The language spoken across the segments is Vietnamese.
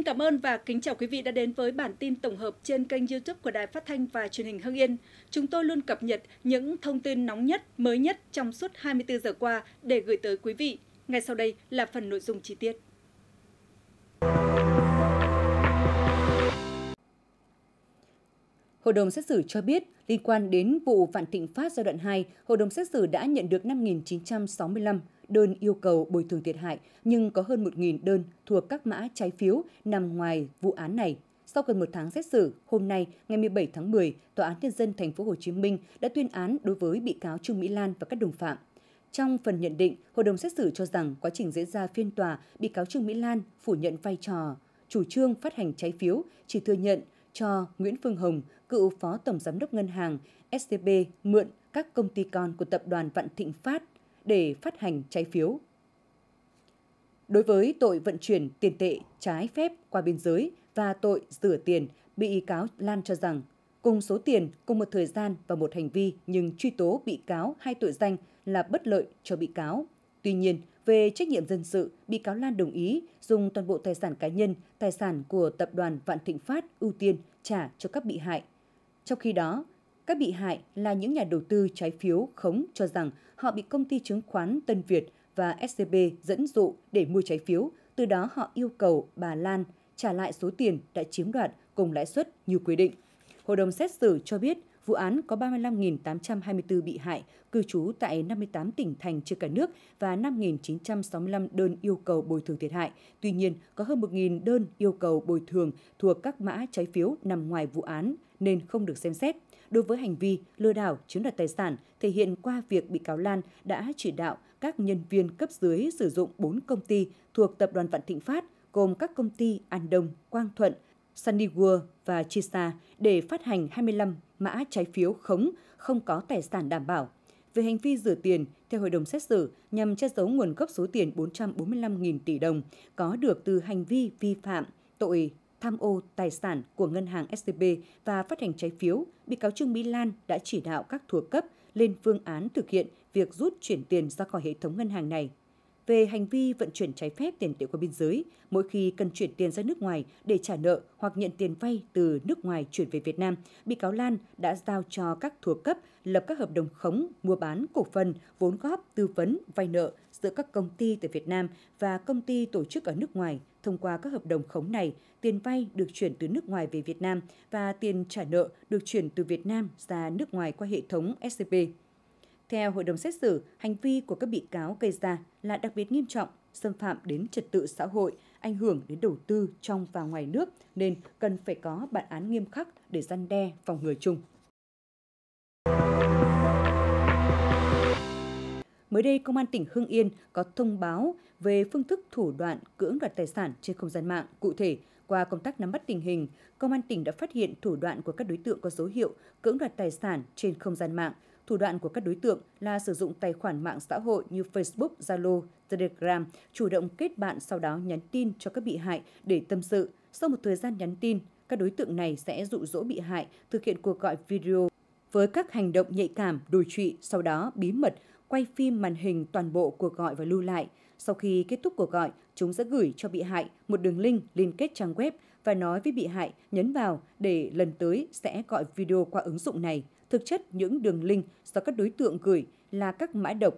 Xin cảm ơn và kính chào quý vị đã đến với bản tin tổng hợp trên kênh YouTube của Đài Phát thanh và Truyền hình Hưng Yên. Chúng tôi luôn cập nhật những thông tin nóng nhất, mới nhất trong suốt 24 giờ qua để gửi tới quý vị. Ngay sau đây là phần nội dung chi tiết. Hội đồng xét xử cho biết, liên quan đến vụ Vạn Thịnh Phát giai đoạn 2, Hội đồng xét xử đã nhận được 5.965 đơn yêu cầu bồi thường thiệt hại, nhưng có hơn 1.000 đơn thuộc các mã trái phiếu nằm ngoài vụ án này. Sau gần một tháng xét xử, hôm nay, ngày 17 tháng 10, Tòa án Nhân dân Thành phố Hồ Chí Minh đã tuyên án đối với bị cáo Trương Mỹ Lan và các đồng phạm. Trong phần nhận định, hội đồng xét xử cho rằng quá trình diễn ra phiên tòa, bị cáo Trương Mỹ Lan phủ nhận vai trò chủ trương phát hành trái phiếu, chỉ thừa nhận cho Nguyễn Phương Hồng, cựu phó tổng giám đốc ngân hàng SCB mượn các công ty con của tập đoàn Vạn Thịnh Phát để phát hành trái phiếu. Đối với tội vận chuyển tiền tệ trái phép qua biên giới và tội rửa tiền, bị cáo Lan cho rằng cùng số tiền, cùng một thời gian và một hành vi nhưng truy tố bị cáo hai tội danh là bất lợi cho bị cáo. Tuy nhiên, về trách nhiệm dân sự, bị cáo Lan đồng ý dùng toàn bộ tài sản cá nhân, tài sản của tập đoàn Vạn Thịnh Phát ưu tiên trả cho các bị hại. Trong khi đó, các bị hại là những nhà đầu tư trái phiếu khống cho rằng họ bị công ty chứng khoán Tân Việt và SCB dẫn dụ để mua trái phiếu, từ đó họ yêu cầu bà Lan trả lại số tiền đã chiếm đoạt cùng lãi suất như quy định. Hội đồng xét xử cho biết Vụ án có 35.824 bị hại, cư trú tại 58 tỉnh thành trên cả nước và 5.965 đơn yêu cầu bồi thường thiệt hại. Tuy nhiên, có hơn 1.000 đơn yêu cầu bồi thường thuộc các mã trái phiếu nằm ngoài vụ án nên không được xem xét. Đối với hành vi lừa đảo chiếm đoạt tài sản, thể hiện qua việc bị cáo Lan đã chỉ đạo các nhân viên cấp dưới sử dụng 4 công ty thuộc tập đoàn Vạn Thịnh Phát, gồm các công ty An Đông, Quang Thuận, Sunny World và Chisa để phát hành 25 mã trái phiếu khống không có tài sản đảm bảo về hành vi rửa tiền theo hội đồng xét xử nhằm che giấu nguồn gốc số tiền 445.000 tỷ đồng có được từ hành vi vi phạm tội tham ô tài sản của ngân hàng SCB và phát hành trái phiếu, bị cáo Trương Mỹ Lan đã chỉ đạo các thuộc cấp lên phương án thực hiện việc rút chuyển tiền ra khỏi hệ thống ngân hàng này về hành vi vận chuyển trái phép tiền tệ qua biên giới mỗi khi cần chuyển tiền ra nước ngoài để trả nợ hoặc nhận tiền vay từ nước ngoài chuyển về Việt Nam, bị cáo Lan đã giao cho các thuộc cấp lập các hợp đồng khống mua bán cổ phần, vốn góp, tư vấn, vay nợ giữa các công ty tại Việt Nam và công ty tổ chức ở nước ngoài. Thông qua các hợp đồng khống này, tiền vay được chuyển từ nước ngoài về Việt Nam và tiền trả nợ được chuyển từ Việt Nam ra nước ngoài qua hệ thống SCP. Theo hội đồng xét xử, hành vi của các bị cáo gây ra là đặc biệt nghiêm trọng, xâm phạm đến trật tự xã hội, ảnh hưởng đến đầu tư trong và ngoài nước nên cần phải có bản án nghiêm khắc để gian đe phòng ngừa chung. Mới đây, Công an tỉnh Hưng Yên có thông báo về phương thức thủ đoạn cưỡng đoạt tài sản trên không gian mạng. Cụ thể, qua công tác nắm bắt tình hình, Công an tỉnh đã phát hiện thủ đoạn của các đối tượng có dấu hiệu cưỡng đoạt tài sản trên không gian mạng – Thủ đoạn của các đối tượng là sử dụng tài khoản mạng xã hội như Facebook, Zalo, Telegram, chủ động kết bạn sau đó nhắn tin cho các bị hại để tâm sự. Sau một thời gian nhắn tin, các đối tượng này sẽ dụ dỗ bị hại thực hiện cuộc gọi video với các hành động nhạy cảm, đồi trụy, sau đó bí mật quay phim màn hình toàn bộ cuộc gọi và lưu lại. Sau khi kết thúc cuộc gọi, chúng sẽ gửi cho bị hại một đường link liên kết trang web và nói với bị hại nhấn vào để lần tới sẽ gọi video qua ứng dụng này. Thực chất những đường link do các đối tượng gửi là các mã độc.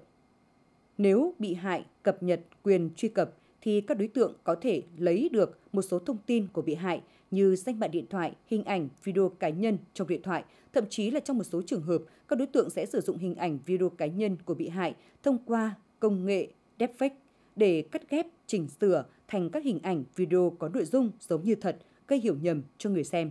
Nếu bị hại cập nhật quyền truy cập thì các đối tượng có thể lấy được một số thông tin của bị hại như danh bạ điện thoại, hình ảnh, video cá nhân trong điện thoại. Thậm chí là trong một số trường hợp, các đối tượng sẽ sử dụng hình ảnh video cá nhân của bị hại thông qua công nghệ deepfake để cắt ghép, chỉnh sửa thành các hình ảnh video có nội dung giống như thật, gây hiểu nhầm cho người xem.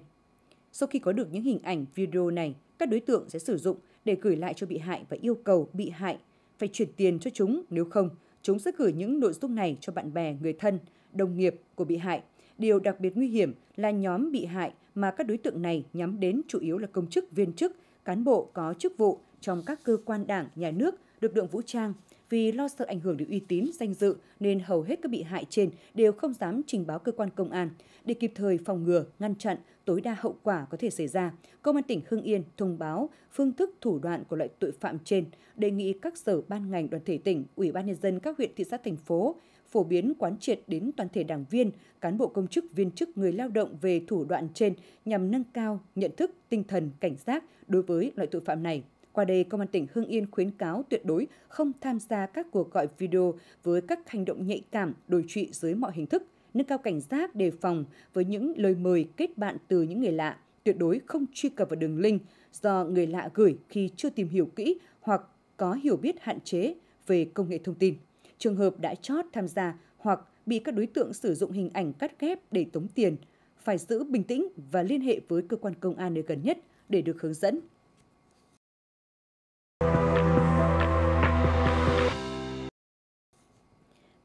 Sau khi có được những hình ảnh video này, các đối tượng sẽ sử dụng để gửi lại cho bị hại và yêu cầu bị hại phải chuyển tiền cho chúng, nếu không, chúng sẽ gửi những nội dung này cho bạn bè, người thân, đồng nghiệp của bị hại. Điều đặc biệt nguy hiểm là nhóm bị hại mà các đối tượng này nhắm đến chủ yếu là công chức, viên chức, cán bộ có chức vụ trong các cơ quan đảng, nhà nước, lực lượng vũ trang. Vì lo sợ ảnh hưởng đến uy tín, danh dự nên hầu hết các bị hại trên đều không dám trình báo cơ quan công an. Để kịp thời phòng ngừa, ngăn chặn, tối đa hậu quả có thể xảy ra, Công an tỉnh Hưng Yên thông báo phương thức thủ đoạn của loại tội phạm trên, đề nghị các sở ban ngành đoàn thể tỉnh, ủy ban nhân dân các huyện thị xã thành phố phổ biến quán triệt đến toàn thể đảng viên, cán bộ công chức viên chức người lao động về thủ đoạn trên nhằm nâng cao nhận thức, tinh thần cảnh giác đối với loại tội phạm này. Qua đây, Công an tỉnh Hưng Yên khuyến cáo tuyệt đối không tham gia các cuộc gọi video với các hành động nhạy cảm, đối trụy dưới mọi hình thức, nâng cao cảnh giác đề phòng với những lời mời kết bạn từ những người lạ, tuyệt đối không truy cập vào đường link do người lạ gửi khi chưa tìm hiểu kỹ hoặc có hiểu biết hạn chế về công nghệ thông tin. Trường hợp đã chót tham gia hoặc bị các đối tượng sử dụng hình ảnh cắt ghép để tống tiền, phải giữ bình tĩnh và liên hệ với cơ quan công an nơi gần nhất để được hướng dẫn.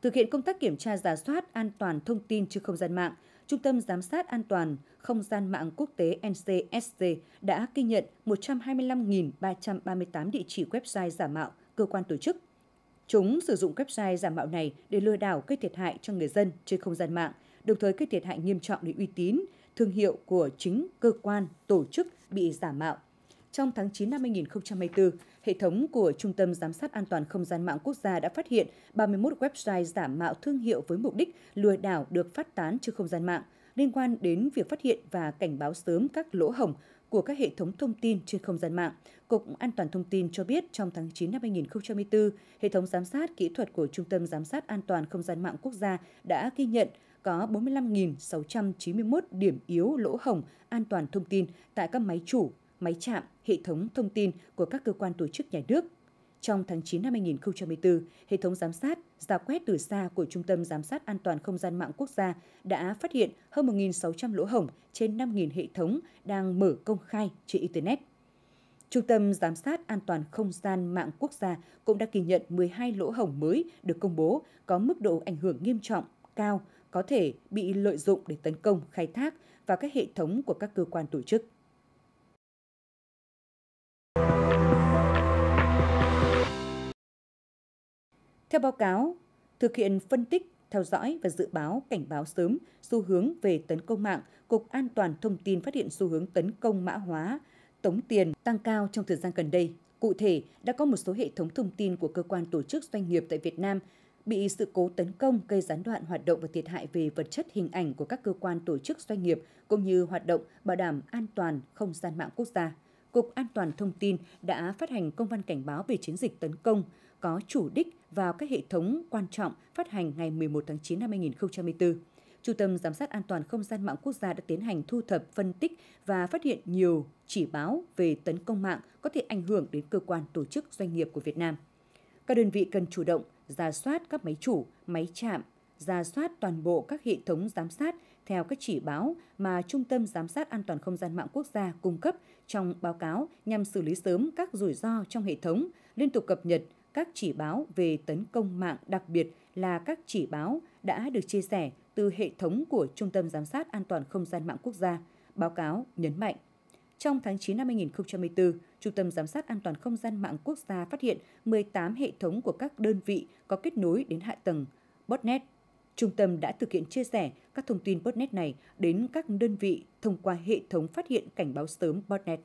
Thực hiện công tác kiểm tra giả soát an toàn thông tin trên không gian mạng, Trung tâm Giám sát An toàn Không gian mạng quốc tế NCSC đã ghi nhận 125.338 địa chỉ website giả mạo cơ quan tổ chức. Chúng sử dụng website giả mạo này để lừa đảo gây thiệt hại cho người dân trên không gian mạng, đồng thời gây thiệt hại nghiêm trọng đến uy tín, thương hiệu của chính cơ quan, tổ chức bị giả mạo trong tháng 9 năm 2024, hệ thống của Trung tâm Giám sát An toàn Không gian mạng quốc gia đã phát hiện 31 website giả mạo thương hiệu với mục đích lừa đảo được phát tán trên không gian mạng liên quan đến việc phát hiện và cảnh báo sớm các lỗ hổng của các hệ thống thông tin trên không gian mạng. Cục An toàn Thông tin cho biết trong tháng 9 năm 2024, hệ thống giám sát kỹ thuật của Trung tâm Giám sát An toàn Không gian mạng quốc gia đã ghi nhận có 45.691 điểm yếu lỗ hổng an toàn thông tin tại các máy chủ máy chạm, hệ thống thông tin của các cơ quan tổ chức nhà nước. Trong tháng 9 năm 2014, hệ thống giám sát, giả quét từ xa của Trung tâm Giám sát An toàn Không gian mạng quốc gia đã phát hiện hơn 1.600 lỗ hổng trên 5.000 hệ thống đang mở công khai trên Internet. Trung tâm Giám sát An toàn Không gian mạng quốc gia cũng đã ghi nhận 12 lỗ hổng mới được công bố có mức độ ảnh hưởng nghiêm trọng, cao, có thể bị lợi dụng để tấn công, khai thác vào các hệ thống của các cơ quan tổ chức. Theo báo cáo, thực hiện phân tích, theo dõi và dự báo cảnh báo sớm xu hướng về tấn công mạng, Cục An toàn Thông tin phát hiện xu hướng tấn công mã hóa, tống tiền tăng cao trong thời gian gần đây. Cụ thể, đã có một số hệ thống thông tin của cơ quan tổ chức doanh nghiệp tại Việt Nam bị sự cố tấn công gây gián đoạn hoạt động và thiệt hại về vật chất hình ảnh của các cơ quan tổ chức doanh nghiệp cũng như hoạt động bảo đảm an toàn không gian mạng quốc gia. Cục An toàn Thông tin đã phát hành công văn cảnh báo về chiến dịch tấn công có chủ đích vào các hệ thống quan trọng phát hành ngày 11 tháng 9 năm 2024. Trung tâm Giám sát An toàn Không gian mạng quốc gia đã tiến hành thu thập, phân tích và phát hiện nhiều chỉ báo về tấn công mạng có thể ảnh hưởng đến cơ quan tổ chức doanh nghiệp của Việt Nam. Các đơn vị cần chủ động, ra soát các máy chủ, máy chạm, ra soát toàn bộ các hệ thống giám sát theo các chỉ báo mà Trung tâm Giám sát An toàn Không gian mạng quốc gia cung cấp trong báo cáo nhằm xử lý sớm các rủi ro trong hệ thống, liên tục cập nhật các chỉ báo về tấn công mạng, đặc biệt là các chỉ báo đã được chia sẻ từ hệ thống của Trung tâm Giám sát An toàn Không gian mạng quốc gia, báo cáo nhấn mạnh. Trong tháng 9 năm 2014, Trung tâm Giám sát An toàn Không gian mạng quốc gia phát hiện 18 hệ thống của các đơn vị có kết nối đến hạ tầng botnet Trung tâm đã thực hiện chia sẻ các thông tin botnet này đến các đơn vị thông qua hệ thống phát hiện cảnh báo sớm botnet.